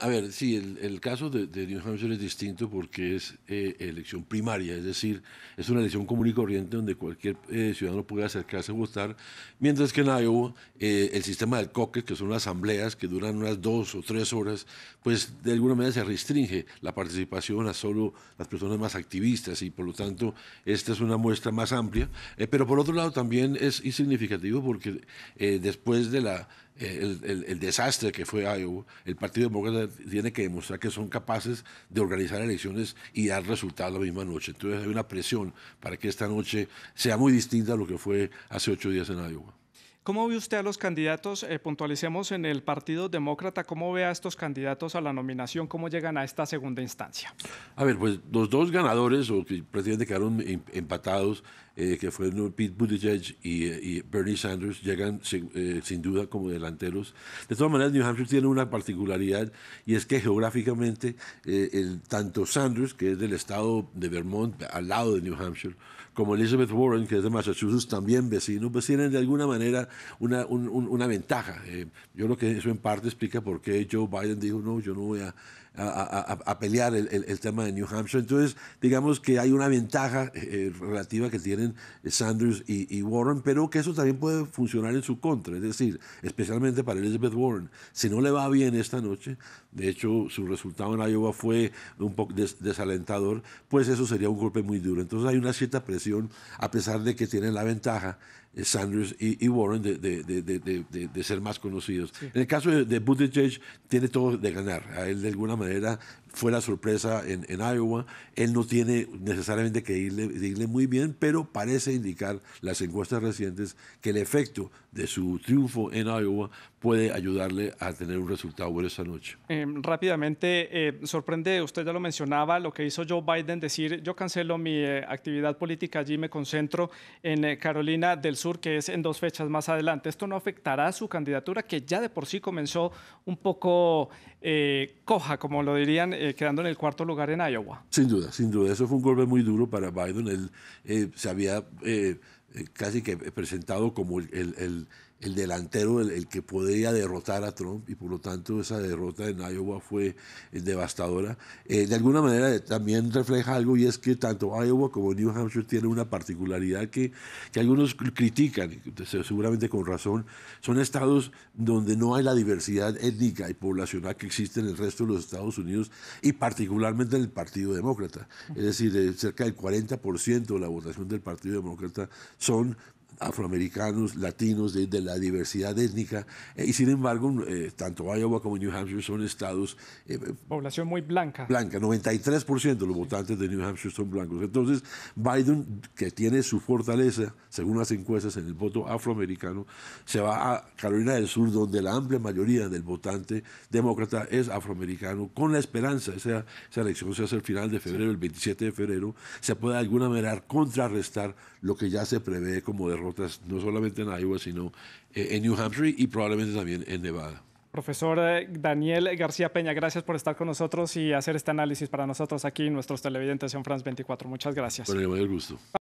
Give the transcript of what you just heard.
a ver, sí, el, caso de, New Hampshire es distinto porque es eh, elección primaria, es decir, es una elección común y corriente donde cualquier eh, ciudadano puede acercarse a votar, mientras que en Iowa eh, el sistema del caucus, que son las asambleas que duran unas dos o tres horas, pues de alguna manera se restringe la participación a solo las personas más activistas y por lo tanto esta es una muestra más amplia, pero por otro lado también es significativo porque después de la el, desastre que fue Iowa, el Partido Demócrata tiene que demostrar que son capaces de organizar elecciones y dar resultados la misma noche. Entonces hay una presión para que esta noche sea muy distinta a lo que fue hace ocho días en Iowa. ¿Cómo ve usted a los candidatos? Eh, puntualicemos en el Partido Demócrata, ¿cómo ve a estos candidatos a la nominación? ¿Cómo llegan a esta segunda instancia? A ver, pues los dos ganadores, o que quedaron em, empatados, eh, que fueron Pete Buttigieg eh, y, Bernie Sanders, llegan eh, sin duda como delanteros. De todas maneras, New Hampshire tiene una particularidad y es que geográficamente, el, tanto Sanders, que es del estado de Vermont, al lado de New Hampshire, como Elizabeth Warren, que es de Massachusetts, también vecinos, pues tienen de alguna manera una, una ventaja. yo creo que eso en parte explica por qué Joe Biden dijo, no, yo no voy a a, a, a pelear el, el, tema de New Hampshire. Entonces, digamos que hay una ventaja eh, eh, relativa que tienen eh, Sanders y, Warren, pero que eso también puede funcionar en su contra. Es decir, especialmente para Elizabeth Warren, si no le va bien esta noche, de hecho su resultado en Iowa fue un poco desalentador, pues eso sería un golpe muy duro. Entonces hay una cierta presión, a pesar de que tienen la ventaja Sanders y, Warren de, de, de, de, ser más conocidos. En el caso de, Buttigieg, tiene todo de ganar. A él de alguna manera manera fue la sorpresa en, Iowa. Él no tiene necesariamente que irle, irle, muy bien, pero parece indicar las encuestas recientes que el efecto de su triunfo en Iowa puede ayudarle a tener un resultado bueno esta noche. Eh, rápidamente, eh, sorprende, usted ya lo mencionaba, lo que hizo Joe Biden, decir yo cancelo mi eh, actividad política allí, me concentro en Carolina del Sur, que es en dos fechas más adelante. Esto no afectará a su candidatura, que ya de por sí comenzó un poco coja, como como lo dirían, eh, quedando en el cuarto lugar en Iowa. Sin duda, sin duda. Eso fue un golpe muy duro para Biden. Él eh, se había eh, casi que presentado como el el delantero, el, que podría derrotar a Trump, y por lo tanto esa derrota en Iowa fue eh, devastadora. Eh, de alguna manera eh, también refleja algo, y es que tanto Iowa como New Hampshire tienen una particularidad que, que algunos critican, seguramente con razón, son estados donde no hay la diversidad étnica y poblacional que existe en el resto de los Estados Unidos, y particularmente en el Partido Demócrata. Es decir, cerca del 40% de la votación del Partido Demócrata son afroamericanos, latinos, de, la diversidad étnica, eh, y sin embargo, eh, tanto Iowa como New Hampshire son estados... Eh, Población muy blanca. Blanca, 93% de los votantes de New Hampshire son blancos. Entonces, Biden, que tiene su fortaleza, según las encuestas, en el voto afroamericano, se va a Carolina del Sur, donde la amplia mayoría del votante demócrata es afroamericano, con la esperanza, esa, esa elección se hace el final de febrero, el 27 de febrero, se pueda de alguna manera contrarrestar lo que ya se prevé como derrota derrotas, no solamente en Iowa, sino eh, en New Hampshire y probablemente también en Nevada. Profesor eh, Daniel García Peña, gracias por estar con nosotros y hacer este análisis para nosotros aquí, nuestros televidentes en France 24. Muchas gracias. Con el mayor gusto.